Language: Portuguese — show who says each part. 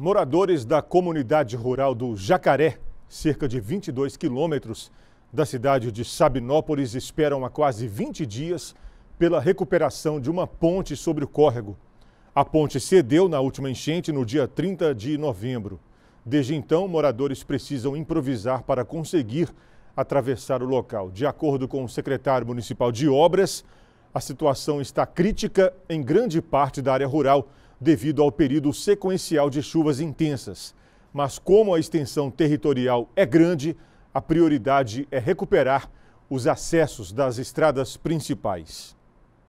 Speaker 1: moradores da comunidade rural do Jacaré, cerca de 22 quilômetros da cidade de Sabinópolis, esperam há quase 20 dias pela recuperação de uma ponte sobre o córrego. A ponte cedeu na última enchente no dia 30 de novembro. Desde então, moradores precisam improvisar para conseguir atravessar o local. De acordo com o secretário municipal de Obras, a situação está crítica em grande parte da área rural devido ao período sequencial de chuvas intensas. Mas, como a extensão territorial é grande, a prioridade é recuperar os acessos das estradas principais.